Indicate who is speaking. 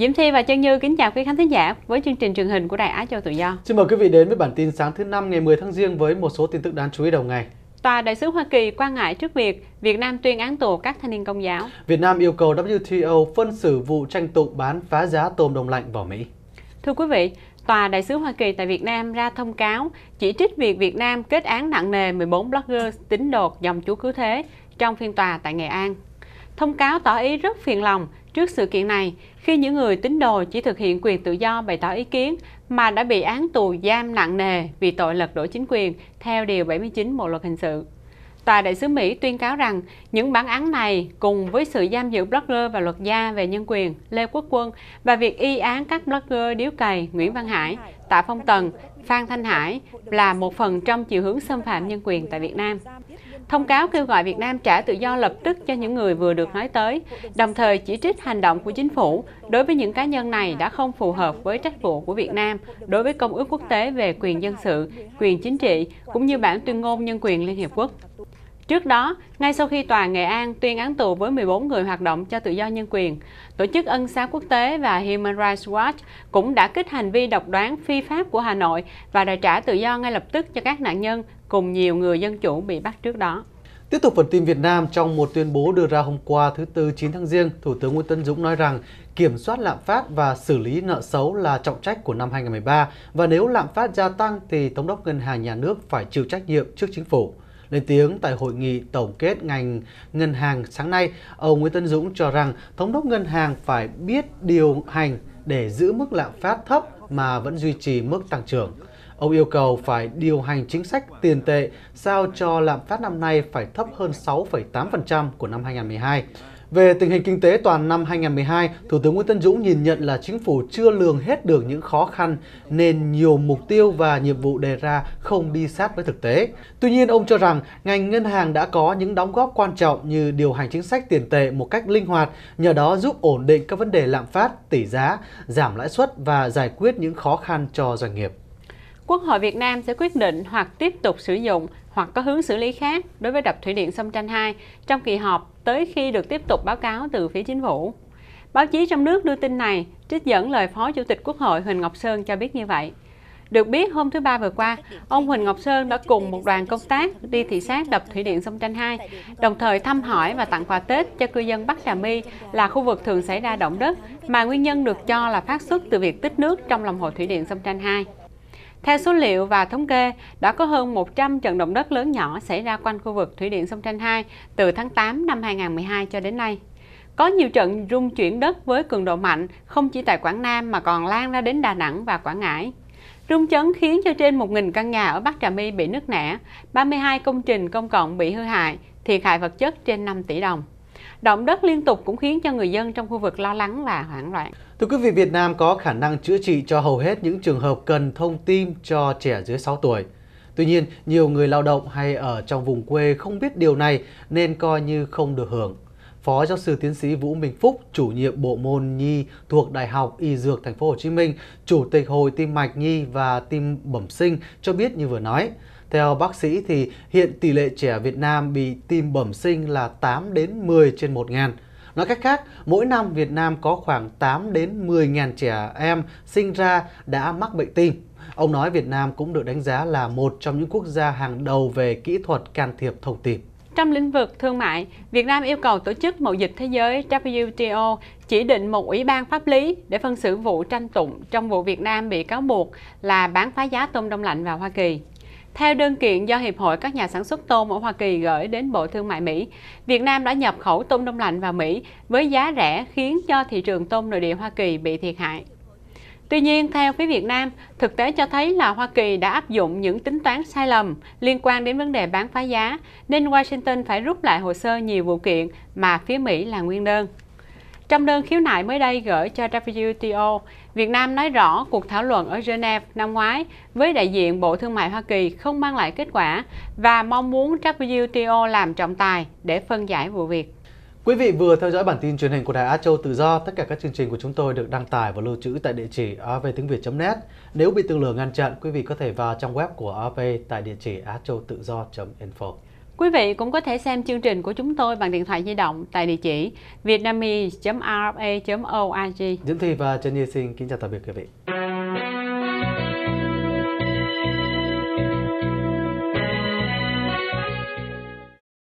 Speaker 1: Diễm Thi và Trân Như kính chào quý khán thính giả với chương trình truyền hình của Đài Á Châu Tự Do. Xin
Speaker 2: mời quý vị đến với bản tin sáng thứ năm ngày 10 tháng Giêng với một số tin tức đáng chú ý đầu ngày.
Speaker 1: Tòa đại sứ Hoa Kỳ quan ngại trước việc Việt Nam tuyên án tù các thanh niên công giáo.
Speaker 2: Việt Nam yêu cầu WTO phân xử vụ tranh tụng bán phá giá tôm đông lạnh vào Mỹ.
Speaker 1: Thưa quý vị, Tòa đại sứ Hoa Kỳ tại Việt Nam ra thông cáo chỉ trích việc Việt Nam kết án nặng nề 14 blogger tín đột dòng chú cứu thế trong phiên tòa tại Nghệ An. Thông cáo tỏ ý rất phiền lòng Trước sự kiện này, khi những người tín đồ chỉ thực hiện quyền tự do bày tỏ ý kiến mà đã bị án tù giam nặng nề vì tội lật đổ chính quyền theo Điều 79 Bộ Luật Hình sự. Tòa đại sứ Mỹ tuyên cáo rằng những bản án này cùng với sự giam giữ blogger và luật gia về nhân quyền Lê Quốc Quân và việc y án các blogger điếu cày Nguyễn Văn Hải, Tạ Phong Tần, Phan Thanh Hải là một phần trong chiều hướng xâm phạm nhân quyền tại Việt Nam. Thông cáo kêu gọi Việt Nam trả tự do lập tức cho những người vừa được nói tới, đồng thời chỉ trích hành động của chính phủ đối với những cá nhân này đã không phù hợp với trách vụ của Việt Nam đối với Công ước Quốc tế về quyền dân sự, quyền chính trị, cũng như bản tuyên ngôn nhân quyền Liên Hiệp Quốc. Trước đó, ngay sau khi tòa Nghệ An tuyên án tù với 14 người hoạt động cho tự do nhân quyền, tổ chức Ân xá quốc tế và Human Rights Watch cũng đã kích hành vi độc đoán phi pháp của Hà Nội và đòi trả tự do ngay lập tức cho các nạn nhân cùng nhiều người dân chủ bị bắt trước đó.
Speaker 2: Tiếp tục phần tin Việt Nam, trong một tuyên bố đưa ra hôm qua thứ Tư 9 tháng Giêng, Thủ tướng Nguyễn Tân Dũng nói rằng kiểm soát lạm phát và xử lý nợ xấu là trọng trách của năm 2013 và nếu lạm phát gia tăng thì Tổng đốc Ngân hàng Nhà nước phải chịu trách nhiệm trước chính phủ. Lên tiếng tại hội nghị tổng kết ngành ngân hàng sáng nay, ông Nguyễn Tân Dũng cho rằng thống đốc ngân hàng phải biết điều hành để giữ mức lạm phát thấp mà vẫn duy trì mức tăng trưởng. Ông yêu cầu phải điều hành chính sách tiền tệ sao cho lạm phát năm nay phải thấp hơn 6,8% của năm 2012. Về tình hình kinh tế toàn năm 2012, Thủ tướng Nguyễn Tân Dũng nhìn nhận là chính phủ chưa lường hết được những khó khăn nên nhiều mục tiêu và nhiệm vụ đề ra không đi sát với thực tế. Tuy nhiên, ông cho rằng ngành ngân hàng đã có những đóng góp quan trọng như điều hành chính sách tiền tệ một cách linh hoạt, nhờ đó giúp ổn định các vấn đề lạm phát, tỷ giá, giảm lãi suất và giải quyết những khó khăn cho doanh nghiệp.
Speaker 1: Quốc hội Việt Nam sẽ quyết định hoặc tiếp tục sử dụng hoặc có hướng xử lý khác đối với đập thủy điện Sông Tranh 2 trong kỳ họp tới khi được tiếp tục báo cáo từ phía chính phủ. Báo chí trong nước đưa tin này trích dẫn lời Phó Chủ tịch Quốc hội Huỳnh Ngọc Sơn cho biết như vậy. Được biết, hôm thứ Ba vừa qua, ông Huỳnh Ngọc Sơn đã cùng một đoàn công tác đi thị xác đập Thủy điện Sông Tranh 2, đồng thời thăm hỏi và tặng quà Tết cho cư dân Bắc Trà My là khu vực thường xảy ra động đất mà nguyên nhân được cho là phát xuất từ việc tích nước trong lòng hồ Thủy điện Sông Tranh 2. Theo số liệu và thống kê, đã có hơn 100 trận động đất lớn nhỏ xảy ra quanh khu vực Thủy điện Sông Tranh 2 từ tháng 8 năm 2012 cho đến nay. Có nhiều trận rung chuyển đất với cường độ mạnh không chỉ tại Quảng Nam mà còn lan ra đến Đà Nẵng và Quảng Ngãi. Rung chấn khiến cho trên 1.000 căn nhà ở Bắc Trà My bị nứt nẻ, 32 công trình công cộng bị hư hại, thiệt hại vật chất trên 5 tỷ đồng. Động đất liên tục cũng khiến cho người dân trong khu vực lo lắng và hoảng loạn.
Speaker 2: Thưa quý vị, Việt Nam có khả năng chữa trị cho hầu hết những trường hợp cần thông tim cho trẻ dưới 6 tuổi. Tuy nhiên, nhiều người lao động hay ở trong vùng quê không biết điều này nên coi như không được hưởng. Phó giáo sư tiến sĩ Vũ Minh Phúc, chủ nhiệm bộ môn nhi thuộc Đại học Y Dược Thành phố Hồ Chí Minh, chủ tịch Hội Tim mạch nhi và tim bẩm sinh cho biết như vừa nói. Theo bác sĩ thì hiện tỷ lệ trẻ Việt Nam bị tim bẩm sinh là 8 đến 10 trên 1 ngàn. Nói cách khác, mỗi năm Việt Nam có khoảng 8 đến 10 ngàn trẻ em sinh ra đã mắc bệnh tim. Ông nói Việt Nam cũng được đánh giá là một trong những quốc gia hàng đầu về kỹ thuật can thiệp thầu tim.
Speaker 1: Trong lĩnh vực thương mại, Việt Nam yêu cầu Tổ chức Mậu dịch Thế giới WTO chỉ định một ủy ban pháp lý để phân xử vụ tranh tụng trong vụ Việt Nam bị cáo buộc là bán phá giá tôm đông lạnh vào Hoa Kỳ. Theo đơn kiện do Hiệp hội các nhà sản xuất tôm ở Hoa Kỳ gửi đến Bộ Thương mại Mỹ, Việt Nam đã nhập khẩu tôm đông lạnh vào Mỹ với giá rẻ khiến cho thị trường tôm nội địa Hoa Kỳ bị thiệt hại. Tuy nhiên, theo phía Việt Nam, thực tế cho thấy là Hoa Kỳ đã áp dụng những tính toán sai lầm liên quan đến vấn đề bán phá giá, nên Washington phải rút lại hồ sơ nhiều vụ kiện mà phía Mỹ là nguyên đơn. Trong đơn khiếu nại mới đây gửi cho WTO, Việt Nam nói rõ cuộc thảo luận ở Geneva năm ngoái với đại diện Bộ Thương mại Hoa Kỳ không mang lại kết quả và mong muốn WTO làm trọng tài để phân giải vụ việc.
Speaker 2: Quý vị vừa theo dõi bản tin truyền hình của Đài Á Châu Tự Do. Tất cả các chương trình của chúng tôi được đăng tải và lưu trữ tại địa chỉ avthiếngviệt.net. Nếu bị tương lừa ngăn chặn, quý vị có thể vào trang web của AV tại địa chỉ achoutudo.info.
Speaker 1: Quý vị cũng có thể xem chương trình của chúng tôi bằng điện thoại di động tại địa chỉ vietnamese.rfa.org.
Speaker 2: Dũng Thi và Trần Nhi xin kính chào tạm biệt quý vị.